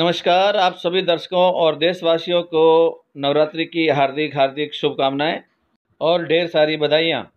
नमस्कार आप सभी दर्शकों और देशवासियों को नवरात्रि की हार्दिक हार्दिक शुभकामनाएं और ढेर सारी बधाइयाँ